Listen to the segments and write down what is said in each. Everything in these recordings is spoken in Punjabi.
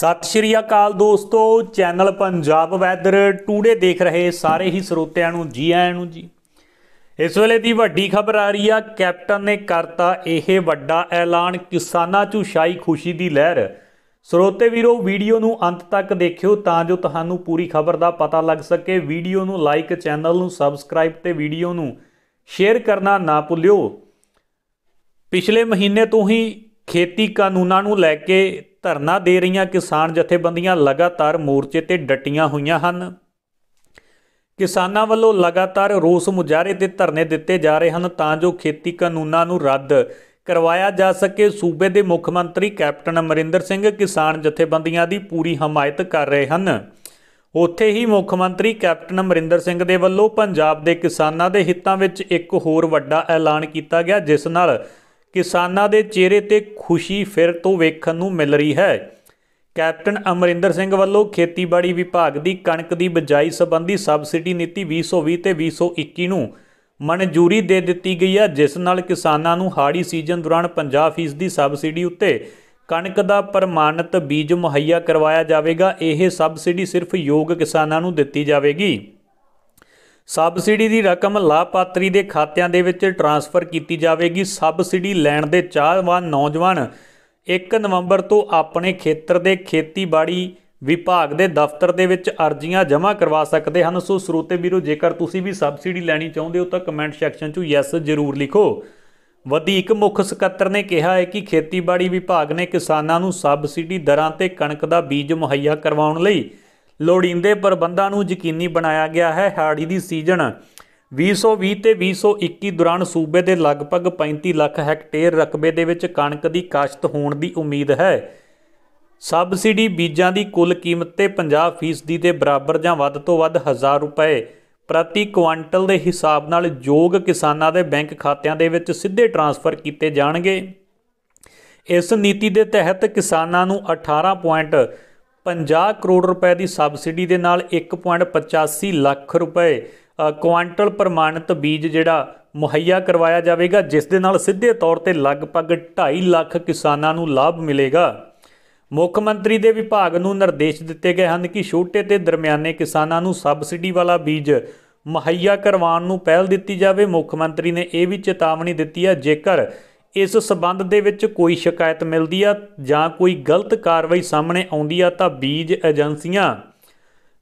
ਸਤਿ ਸ਼੍ਰੀ ਅਕਾਲ ਦੋਸਤੋ ਚੈਨਲ ਪੰਜਾਬ ਵੈਦਰ ਟੂਡੇ ਦੇਖ ਰਹੇ ਸਾਰੇ ਹੀ ਸਰੋਤਿਆਂ ਨੂੰ ਜੀ ਆਇਆਂ ਨੂੰ ਜੀ ਇਸ ਵੇਲੇ ਦੀ ਵੱਡੀ ਖਬਰ ਆ ਰਹੀ ਆ ਕੈਪਟਨ ਨੇ ਕਰਤਾ ਇਹ ਵੱਡਾ ਐਲਾਨ ਕਿਸਾਨਾਂ ਚੋਂ ਛਾਈ ਖੁਸ਼ੀ ਦੀ ਲਹਿਰ ਸਰੋਤੇ ਵੀਰੋ ਵੀਡੀਓ ਨੂੰ ਅੰਤ ਤੱਕ ਦੇਖਿਓ ਤਾਂ ਜੋ ਤੁਹਾਨੂੰ ਪੂਰੀ ਖਬਰ ਦਾ ਪਤਾ ਲੱਗ ਸਕੇ ਵੀਡੀਓ ਨੂੰ ਲਾਈਕ ਚੈਨਲ ਨੂੰ ਸਬਸਕ੍ਰਾਈਬ ਤੇ ਵੀਡੀਓ ਨੂੰ ਸ਼ੇਅਰ ਕਰਨਾ ਨਾ ਭੁੱਲਿਓ ਪਿਛਲੇ ਮਹੀਨੇ ਤੋਂ ਹੀ ਖੇਤੀ ਕਾਨੂੰਨਾਂ ਨੂੰ ਲੈ ਕੇ ਧਰਨਾ ਦੇ ਰਹੀਆਂ ਕਿਸਾਨ ਜਥੇਬੰਦੀਆਂ ਲਗਾਤਾਰ ਮੋਰਚੇ ਤੇ ਡਟੀਆਂ ਹੋਈਆਂ ਹਨ ਕਿਸਾਨਾਂ ਵੱਲੋਂ ਲਗਾਤਾਰ ਰੋਸ ਮੁਜ਼ਾਹਰੇ ਤੇ ਧਰਨੇ ਦਿੱਤੇ ਜਾ ਰਹੇ ਹਨ ਤਾਂ ਜੋ ਖੇਤੀ ਕਾਨੂੰਨਾਂ ਨੂੰ ਰੱਦ ਕਰਵਾਇਆ ਜਾ ਸਕੇ ਸੂਬੇ ਦੇ ਮੁੱਖ ਮੰਤਰੀ ਕੈਪਟਨ ਅਮਰਿੰਦਰ ਸਿੰਘ ਕਿਸਾਨ ਜਥੇਬੰਦੀਆਂ ਦੀ ਪੂਰੀ ਹਮਾਇਤ ਕਰ ਰਹੇ ਹਨ ਉੱਥੇ ਹੀ ਮੁੱਖ ਮੰਤਰੀ ਕੈਪਟਨ ਅਮਰਿੰਦਰ ਸਿੰਘ ਦੇ ਵੱਲੋਂ ਪੰਜਾਬ ਦੇ ਕਿਸਾਨਾਂ ਦੇ ਹਿੱਤਾਂ ਵਿੱਚ ਇੱਕ ਹੋਰ ਵੱਡਾ ਐਲਾਨ ਕੀਤਾ ਗਿਆ ਜਿਸ ਨਾਲ ਕਿਸਾਨਾਂ ਦੇ ਚਿਹਰੇ ਤੇ ਖੁਸ਼ੀ ਫਿਰ ਤੋਂ ਵੇਖਣ ਨੂੰ ਮਿਲ ਰਹੀ ਹੈ ਕੈਪਟਨ ਅਮਰਿੰਦਰ ਸਿੰਘ ਵੱਲੋਂ ਖੇਤੀਬਾੜੀ ਵਿਭਾਗ ਦੀ ਕਣਕ ਦੀ ਬਜਾਈ ਸੰਬੰਧੀ ਸਬਸਿਡੀ ਨੀਤੀ 2020 ਤੇ 2021 ਨੂੰ ਮਨਜ਼ੂਰੀ ਦੇ ਦਿੱਤੀ ਗਈ ਹੈ ਜਿਸ ਨਾਲ ਕਿਸਾਨਾਂ ਨੂੰ ਹਾੜੀ ਸੀਜ਼ਨ ਦੌਰਾਨ 50% ਦੀ ਸਬਸਿਡੀ ਉੱਤੇ ਕਣਕ ਦਾ ਪ੍ਰਮਾਣਿਤ ਬੀਜ ਮੁਹੱਈਆ ਕਰਵਾਇਆ ਜਾਵੇਗਾ ਇਹ ਸਬਸਿਡੀ ਸਿਰਫ ਯੋਗ ਕਿਸਾਨਾਂ ਨੂੰ ਦਿੱਤੀ ਜਾਵੇਗੀ ਸਬਸਿਡੀ ਦੀ ਰਕਮ ਲਾਭਪਾਤਰੀ ਦੇ ਖਾਤਿਆਂ ਦੇ ਵਿੱਚ ਟ੍ਰਾਂਸਫਰ ਕੀਤੀ ਜਾਵੇਗੀ ਸਬਸਿਡੀ ਲੈਣ ਦੇ ਚਾਹਵਾਨ ਨੌਜਵਾਨ 1 ਨਵੰਬਰ ਤੋਂ ਆਪਣੇ ਖੇਤਰ ਦੇ ਖੇਤੀਬਾੜੀ ਵਿਭਾਗ ਦੇ ਦਫ਼ਤਰ ਦੇ ਵਿੱਚ ਅਰਜ਼ੀਆਂ ਜਮ੍ਹਾਂ ਕਰਵਾ ਸਕਦੇ ਹਨ ਸੋ ਸਰੋਤੇ ਵੀਰੋ ਜੇਕਰ ਤੁਸੀਂ ਵੀ ਸਬਸਿਡੀ ਲੈਣੀ ਚਾਹੁੰਦੇ ਹੋ ਤਾਂ ਕਮੈਂਟ ਸੈਕਸ਼ਨ 'ਚ ਯੈਸ ਜ਼ਰੂਰ ਲਿਖੋ ਵਧੀਕ ਮੁੱਖ ਸਕੱਤਰ ਨੇ ਕਿਹਾ ਹੈ ਕਿ ਖੇਤੀਬਾੜੀ ਵਿਭਾਗ ਨੇ ਕਿਸਾਨਾਂ ਨੂੰ ਸਬਸਿਡੀ ਦਰਾਂ ਤੇ ਕਣਕ ਦਾ ਬੀਜ ਮੁਹੱਈਆ ਕਰਵਾਉਣ ਲਈ ਲੋੜੀਂਦੇ ਪ੍ਰਬੰਧਾਂ ਨੂੰ ਯਕੀਨੀ ਬਣਾਇਆ ਗਿਆ ਹੈ ਹਾੜੀ ਦੀ ਸੀਜ਼ਨ 2020 ਤੇ 2021 ਦੌਰਾਨ ਸੂਬੇ ਦੇ ਲਗਭਗ 35 ਲੱਖ ਹੈਕਟੇਅਰ ਰਕਬੇ ਦੇ ਵਿੱਚ ਕਣਕ ਦੀ ਕਾਸ਼ਤ ਹੋਣ ਦੀ ਉਮੀਦ ਹੈ ਸਬਸਿਡੀ ਬੀਜਾਂ ਦੀ ਕੁੱਲ ਕੀਮਤ ਤੇ 50% ਦੇ ਬਰਾਬਰ ਜਾਂ ਵੱਧ ਤੋਂ ਵੱਧ 1000 ਰੁਪਏ ਪ੍ਰਤੀ ਕੁਆਂਟਲ ਦੇ ਹਿਸਾਬ ਨਾਲ ਯੋਗ ਕਿਸਾਨਾਂ ਦੇ ਬੈਂਕ ਖਾਤਿਆਂ ਦੇ ਵਿੱਚ ਸਿੱਧੇ ਟ੍ਰਾਂਸਫਰ ਕੀਤੇ ਜਾਣਗੇ ਇਸ ਨੀਤੀ ਦੇ ਤਹਿਤ ਕਿਸਾਨਾਂ ਨੂੰ 18. 50 ਕਰੋੜ ਰੁਪਏ ਦੀ ਸਬਸਿਡੀ ਦੇ ਨਾਲ 1.85 ਲੱਖ ਰੁਪਏ ਕੁਆਂਟਲ ਪ੍ਰਮਾਣਿਤ ਬੀਜ ਜਿਹੜਾ ਮੁਹੱਈਆ ਕਰਵਾਇਆ ਜਾਵੇਗਾ ਜਿਸ ਦੇ ਨਾਲ ਸਿੱਧੇ ਤੌਰ ਤੇ ਲਗਭਗ 2.5 ਲੱਖ ਕਿਸਾਨਾਂ ਨੂੰ ਲਾਭ ਮਿਲੇਗਾ ਮੁੱਖ ਮੰਤਰੀ ਦੇ ਵਿਭਾਗ ਨੂੰ ਨਿਰਦੇਸ਼ ਦਿੱਤੇ ਗਏ ਹਨ ਕਿ ਛੋਟੇ ਤੇ ਦਰਮਿਆਨੇ ਕਿਸਾਨਾਂ ਨੂੰ ਸਬਸਿਡੀ ਵਾਲਾ ਬੀਜ ਮੁਹੱਈਆ ਕਰਵਾਉਣ ਨੂੰ ਪਹਿਲ ਦਿੱਤੀ ਜਾਵੇ ਮੁੱਖ ਮੰਤਰੀ ਨੇ ਇਹ ਵੀ ਚੇਤਾਵਨੀ ਦਿੱਤੀ ਹੈ ਜੇਕਰ ਇਸ ਸਬੰਧ ਦੇ ਵਿੱਚ ਕੋਈ ਸ਼ਿਕਾਇਤ ਮਿਲਦੀ ਆ ਜਾਂ ਕੋਈ ਗਲਤ ਕਾਰਵਾਈ ਸਾਹਮਣੇ ਆਉਂਦੀ ਆ ਤਾਂ ਬੀਜ ਏਜੰਸੀਆਂ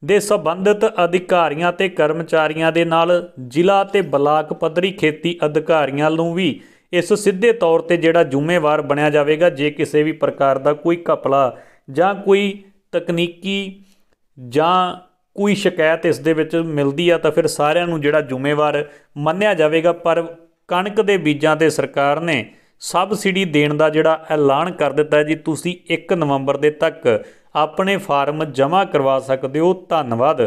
ਦੇ ਸਬੰਧਤ ਅਧਿਕਾਰੀਆਂ ਤੇ ਕਰਮਚਾਰੀਆਂ ਦੇ ਨਾਲ ਜ਼ਿਲ੍ਹਾ ਤੇ ਬਲਾਕ ਪੱਧਰੀ ਖੇਤੀ ਅਧਿਕਾਰੀਆਂ ਨੂੰ ਵੀ ਇਸ ਸਿੱਧੇ ਤੌਰ ਤੇ ਜਿਹੜਾ ਜ਼ਿੰਮੇਵਾਰ ਬਣਿਆ ਜਾਵੇਗਾ ਜੇ ਕਿਸੇ ਵੀ ਪ੍ਰਕਾਰ ਦਾ ਕੋਈ ਘਪਲਾ ਜਾਂ ਕੋਈ ਤਕਨੀਕੀ ਜਾਂ ਕੋਈ ਸ਼ਿਕਾਇਤ ਇਸ ਦੇ ਵਿੱਚ ਮਿਲਦੀ ਆ ਤਾਂ ਫਿਰ ਸਾਰਿਆਂ ਨੂੰ ਜਿਹੜਾ ਜ਼ਿੰਮੇਵਾਰ ਮੰਨਿਆ ਜਾਵੇਗਾ ਪਰ ਕਣਕ ਦੇ ਬੀਜਾਂ ਤੇ ਸਰਕਾਰ ਨੇ ਸਬਸਿਡੀ ਦੇਣ ਦਾ ਜਿਹੜਾ ਐਲਾਨ ਕਰ ਦਿੱਤਾ ਜੀ ਤੁਸੀਂ 1 ਨਵੰਬਰ ਦੇ ਤੱਕ ਆਪਣੇ ਫਾਰਮ ਜਮ੍ਹਾਂ ਕਰਵਾ ਸਕਦੇ ਹੋ ਧੰਨਵਾਦ